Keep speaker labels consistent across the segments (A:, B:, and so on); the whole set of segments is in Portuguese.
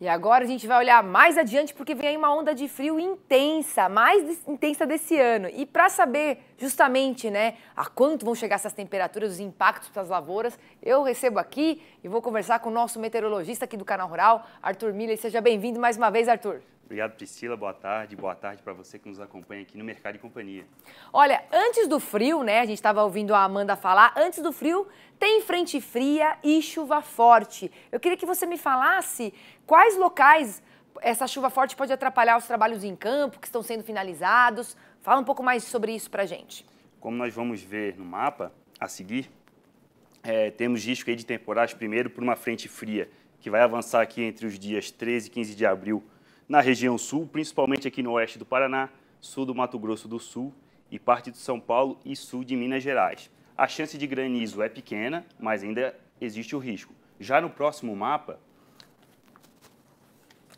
A: E agora a gente vai olhar mais adiante porque vem aí uma onda de frio intensa, mais intensa desse ano. E para saber justamente, né, a quanto vão chegar essas temperaturas, os impactos para as lavouras, eu recebo aqui e vou conversar com o nosso meteorologista aqui do Canal Rural, Arthur Miller. Seja bem-vindo mais uma vez, Arthur.
B: Obrigado, Priscila. Boa tarde. Boa tarde para você que nos acompanha aqui no Mercado e Companhia.
A: Olha, antes do frio, né? A gente estava ouvindo a Amanda falar. Antes do frio, tem frente fria e chuva forte. Eu queria que você me falasse quais locais essa chuva forte pode atrapalhar os trabalhos em campo que estão sendo finalizados. Fala um pouco mais sobre isso para gente.
B: Como nós vamos ver no mapa a seguir, é, temos risco aí de temporais primeiro por uma frente fria que vai avançar aqui entre os dias 13 e 15 de abril na região sul, principalmente aqui no oeste do Paraná, sul do Mato Grosso do Sul e parte de São Paulo e sul de Minas Gerais. A chance de granizo é pequena, mas ainda existe o risco. Já no próximo mapa,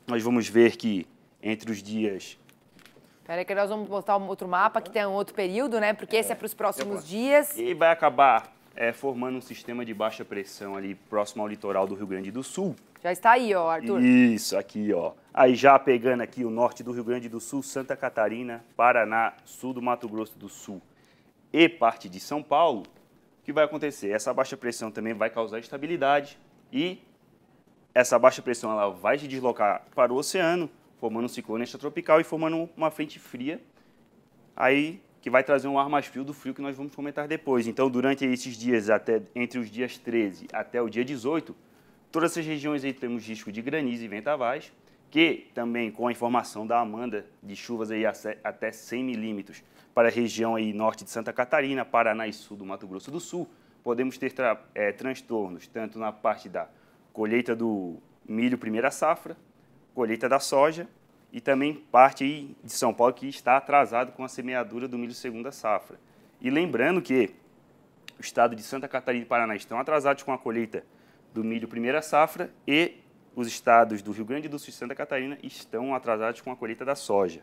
B: nós vamos ver que entre os dias
A: aí, que nós vamos botar um outro mapa que tem um outro período, né? Porque esse é para os é. próximos é.
B: dias. E vai acabar é, formando um sistema de baixa pressão ali próximo ao litoral do Rio Grande do Sul.
A: Já está aí, ó,
B: Arthur. Isso, aqui, ó. Aí já pegando aqui o norte do Rio Grande do Sul, Santa Catarina, Paraná, sul do Mato Grosso do Sul e parte de São Paulo, o que vai acontecer? Essa baixa pressão também vai causar estabilidade e essa baixa pressão ela vai se deslocar para o oceano, formando um ciclone extratropical e formando uma frente fria. Aí que vai trazer um ar mais frio do frio que nós vamos comentar depois. Então, durante esses dias, até entre os dias 13 até o dia 18, todas essas regiões aí temos risco de granizo e ventavais, que também com a informação da Amanda, de chuvas aí até 100 milímetros para a região aí norte de Santa Catarina, Paraná e sul do Mato Grosso do Sul, podemos ter tra é, transtornos tanto na parte da colheita do milho primeira safra, colheita da soja e também parte de São Paulo que está atrasado com a semeadura do milho segunda safra. E lembrando que o estado de Santa Catarina e Paraná estão atrasados com a colheita do milho primeira safra e os estados do Rio Grande do Sul e Santa Catarina estão atrasados com a colheita da soja.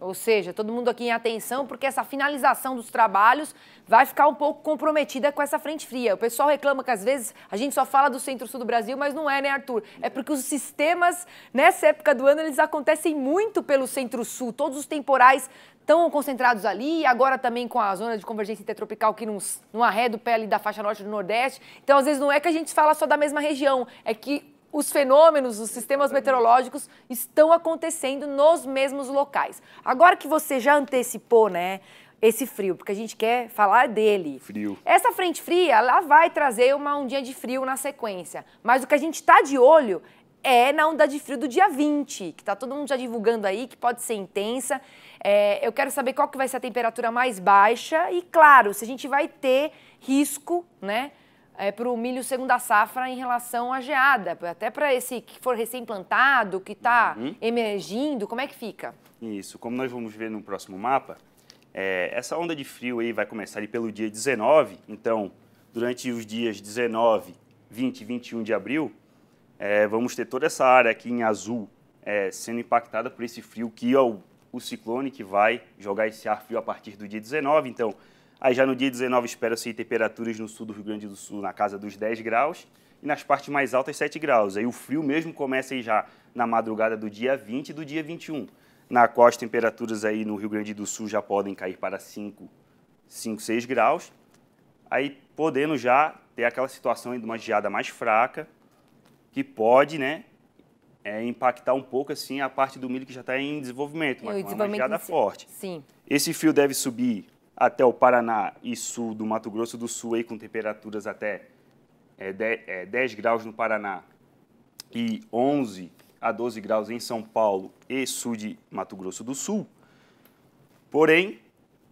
A: Ou seja, todo mundo aqui em atenção, porque essa finalização dos trabalhos vai ficar um pouco comprometida com essa frente fria. O pessoal reclama que às vezes a gente só fala do centro-sul do Brasil, mas não é, né, Arthur? É porque os sistemas, nessa época do ano, eles acontecem muito pelo centro-sul. Todos os temporais estão concentrados ali, agora também com a zona de convergência intertropical que não, não arreda o pé ali da faixa norte do nordeste. Então, às vezes, não é que a gente fala só da mesma região, é que os fenômenos, os sistemas meteorológicos estão acontecendo nos mesmos locais. Agora que você já antecipou, né, esse frio, porque a gente quer falar dele. Frio. Essa frente fria, ela vai trazer uma ondinha de frio na sequência. Mas o que a gente está de olho é na onda de frio do dia 20, que está todo mundo já divulgando aí, que pode ser intensa. É, eu quero saber qual que vai ser a temperatura mais baixa e, claro, se a gente vai ter risco, né, é, para o milho segunda safra em relação à geada? Até para esse que for recém-plantado, que está uhum. emergindo, como é que fica?
B: Isso, como nós vamos ver no próximo mapa, é, essa onda de frio aí vai começar pelo dia 19, então durante os dias 19, 20 e 21 de abril, é, vamos ter toda essa área aqui em azul é, sendo impactada por esse frio que é o, o, ciclone que vai jogar esse ar frio a partir do dia 19. Então, Aí já no dia 19 espera-se temperaturas no sul do Rio Grande do Sul na casa dos 10 graus e nas partes mais altas 7 graus. Aí o frio mesmo começa aí já na madrugada do dia 20 e do dia 21, na qual as temperaturas aí no Rio Grande do Sul já podem cair para 5, 5 6 graus. Aí podendo já ter aquela situação de uma geada mais fraca, que pode, né, é, impactar um pouco assim a parte do milho que já está em desenvolvimento, mas uma geada forte. Sim. Esse frio deve subir até o Paraná e sul do Mato Grosso do Sul, aí, com temperaturas até é, 10, é, 10 graus no Paraná e 11 a 12 graus em São Paulo e sul de Mato Grosso do Sul. Porém,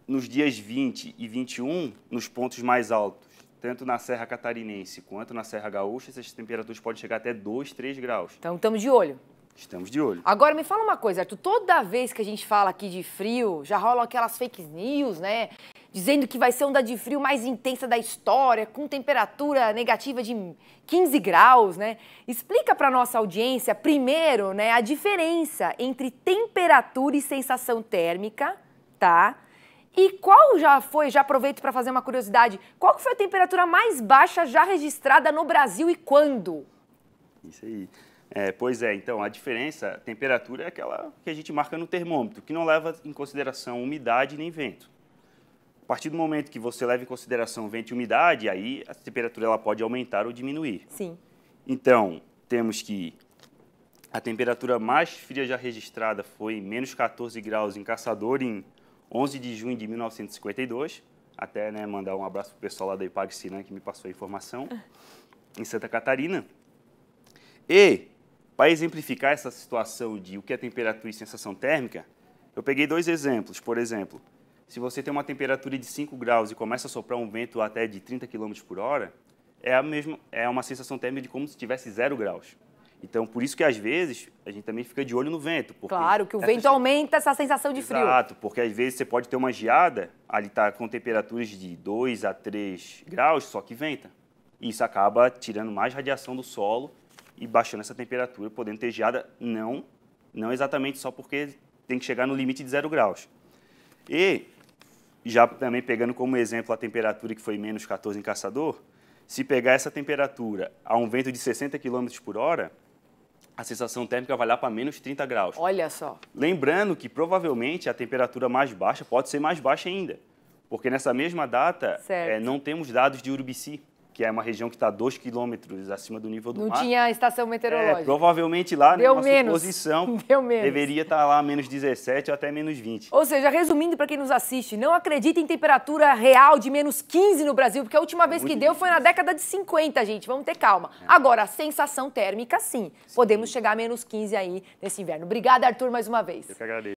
B: nos dias 20 e 21, nos pontos mais altos, tanto na Serra Catarinense quanto na Serra Gaúcha, essas temperaturas podem chegar até 2, 3 graus. Então, estamos de olho. Estamos de olho. Agora me fala uma coisa, Arthur. Toda vez que a gente fala aqui de frio, já
A: rolam aquelas fake news, né? Dizendo que vai ser onda de frio mais intensa da história, com temperatura negativa de 15 graus, né? Explica para nossa audiência, primeiro, né, a diferença entre temperatura e sensação térmica, tá? E qual já foi, já aproveito para fazer uma curiosidade, qual foi a temperatura mais baixa já registrada no Brasil e quando?
B: Isso aí. É, pois é, então a diferença, a temperatura é aquela que a gente marca no termômetro, que não leva em consideração umidade nem vento. A partir do momento que você leva em consideração vento e umidade, aí a temperatura ela pode aumentar ou diminuir. Sim. Então, temos que a temperatura mais fria já registrada foi menos 14 graus em Caçador em 11 de junho de 1952. Até né, mandar um abraço para o pessoal lá da IPAG sinan que me passou a informação, ah. em Santa Catarina. E para exemplificar essa situação de o que é temperatura e sensação térmica, eu peguei dois exemplos. Por exemplo, se você tem uma temperatura de 5 graus e começa a soprar um vento até de 30 km por hora, é, a mesma, é uma sensação térmica de como se tivesse 0 graus. Então, por isso que às vezes a gente também fica de olho no vento.
A: claro, que o vento aumenta essa sensação de frio. Exato,
B: porque às vezes você pode ter uma geada, ali está com temperaturas de 2 a 3 graus, só que venta. Isso acaba tirando mais radiação do solo e baixando essa temperatura, podendo ter geada, não, não exatamente só porque tem que chegar no limite de zero graus. E, já também pegando como exemplo a temperatura que foi menos 14 em Caçador, se pegar essa temperatura a um vento de 60 km por hora, a sensação térmica vai lá para menos 30 graus.
A: Olha só.
B: Lembrando que provavelmente a temperatura mais baixa pode ser mais baixa ainda, porque nessa mesma data é, não temos dados de Urubici que é uma região que está 2 quilômetros acima do nível do não mar. Não tinha
A: estação meteorológica. É,
B: provavelmente lá, né, Deu numa menos. suposição, Deu menos. deveria estar tá lá menos 17 ou até menos 20.
A: Ou seja, resumindo para quem nos assiste, não acredita em temperatura real de menos 15 no Brasil, porque a última é vez que deu foi na década de 50, gente. Vamos ter calma. É. Agora, a sensação térmica, sim. sim. Podemos chegar a menos 15 aí nesse inverno. Obrigada, Arthur, mais uma vez. Eu
B: que agradeço.